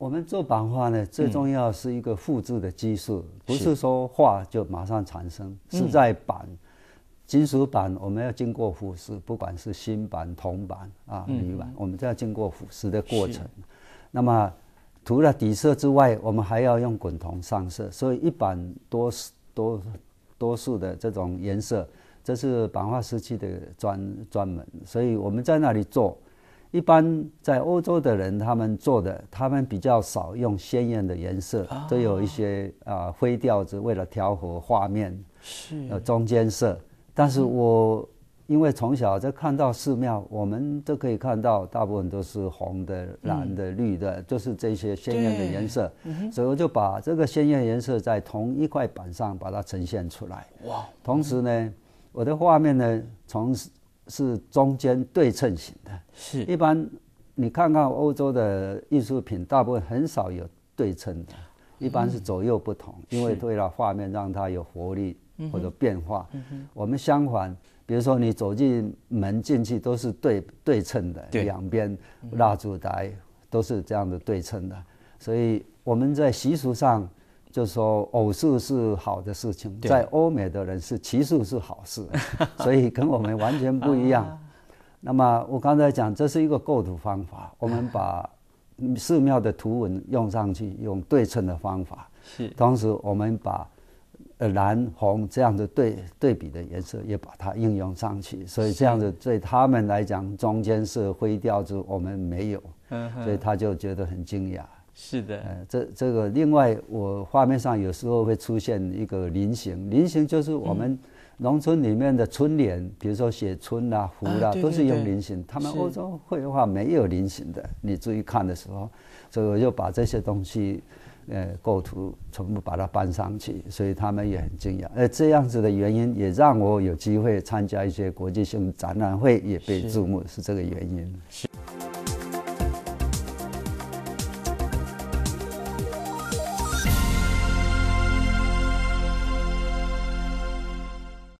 我们做版画呢，最重要是一个复制的基术，不是说画就马上产生，是在版金属版，我们要经过腐蚀，不管是新版、铜版啊、铝版，我们都要经过腐蚀的过程。那么，除了底色之外，我们还要用滚筒上色，所以一版多多多数的这种颜色，这是版画时期的专专门，所以我们在那里做。一般在欧洲的人，他们做的，他们比较少用鲜艳的颜色，都有一些啊灰调子，为了调和画面，是中间色。但是我因为从小在看到寺庙，我们都可以看到，大部分都是红的、蓝的、绿的，就是这些鲜艳的颜色。所以我就把这个鲜艳颜色在同一块板上把它呈现出来。哇！同时呢，我的画面呢，从。是中间对称型的，是。一般你看看欧洲的艺术品，大部分很少有对称的，一般是左右不同，因为为了画面让它有活力或者变化。我们相反，比如说你走进门进去都是对对称的，两边蜡烛台都是这样的对称的，所以我们在习俗上。就是说，偶数是好的事情，在欧美的人是奇数是好事，所以跟我们完全不一样。那么我刚才讲，这是一个构图方法，我们把寺庙的图文用上去，用对称的方法，是。同时我们把呃蓝红这样的对对比的颜色也把它应用上去，所以这样子对他们来讲，中间是灰调子，我们没有，所以他就觉得很惊讶。是的，呃，这这个另外，我画面上有时候会出现一个菱形，菱形就是我们农村里面的春联，比如说写春啊、福啦，都是用菱形。他们欧洲绘画没有菱形的，你注意看的时候，所以我就把这些东西，呃，构图全部把它搬上去，所以他们也很惊讶。呃，这样子的原因也让我有机会参加一些国际性展览会，也被注目，是这个原因。